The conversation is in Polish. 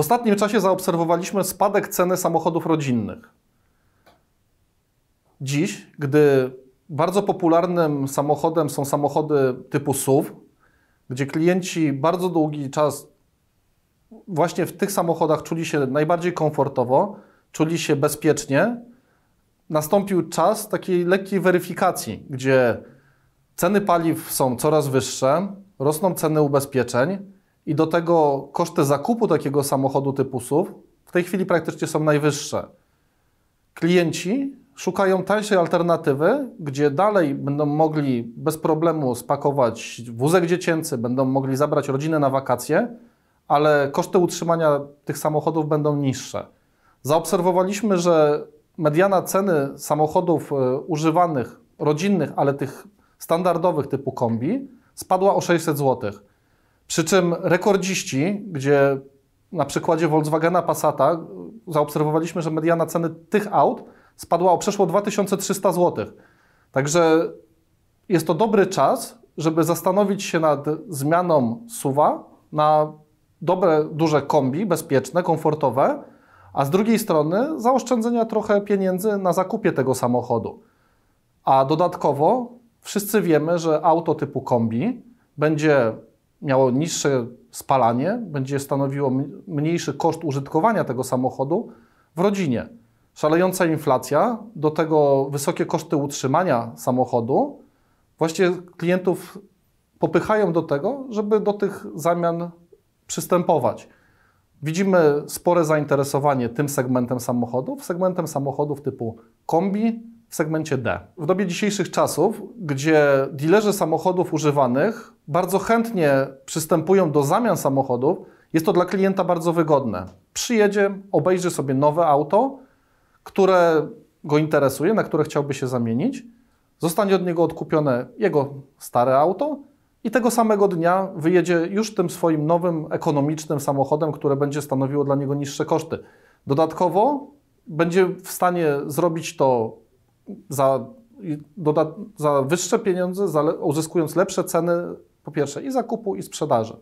ostatnim czasie zaobserwowaliśmy spadek ceny samochodów rodzinnych. Dziś, gdy bardzo popularnym samochodem są samochody typu SUV, gdzie klienci bardzo długi czas właśnie w tych samochodach czuli się najbardziej komfortowo, czuli się bezpiecznie, nastąpił czas takiej lekkiej weryfikacji, gdzie ceny paliw są coraz wyższe, rosną ceny ubezpieczeń i do tego koszty zakupu takiego samochodu typu SUV w tej chwili praktycznie są najwyższe. Klienci szukają tańszej alternatywy, gdzie dalej będą mogli bez problemu spakować wózek dziecięcy, będą mogli zabrać rodzinę na wakacje, ale koszty utrzymania tych samochodów będą niższe. Zaobserwowaliśmy, że mediana ceny samochodów e, używanych, rodzinnych, ale tych standardowych typu kombi, spadła o 600 zł. Przy czym rekordziści, gdzie na przykładzie Volkswagena Passata zaobserwowaliśmy, że mediana ceny tych aut spadła o przeszło 2300 zł. Także jest to dobry czas, żeby zastanowić się nad zmianą suwa na dobre, duże kombi, bezpieczne, komfortowe, a z drugiej strony zaoszczędzenia trochę pieniędzy na zakupie tego samochodu. A dodatkowo wszyscy wiemy, że auto typu kombi będzie miało niższe spalanie, będzie stanowiło mniejszy koszt użytkowania tego samochodu w rodzinie. Szalejąca inflacja, do tego wysokie koszty utrzymania samochodu, właśnie klientów popychają do tego, żeby do tych zamian przystępować. Widzimy spore zainteresowanie tym segmentem samochodów, segmentem samochodów typu kombi, w segmencie D. W dobie dzisiejszych czasów, gdzie dilerzy samochodów używanych bardzo chętnie przystępują do zamian samochodów, jest to dla klienta bardzo wygodne. Przyjedzie, obejrzy sobie nowe auto, które go interesuje, na które chciałby się zamienić, zostanie od niego odkupione jego stare auto i tego samego dnia wyjedzie już tym swoim nowym, ekonomicznym samochodem, które będzie stanowiło dla niego niższe koszty. Dodatkowo będzie w stanie zrobić to za, doda, za wyższe pieniądze, za uzyskując lepsze ceny, po pierwsze i zakupu, i sprzedaży.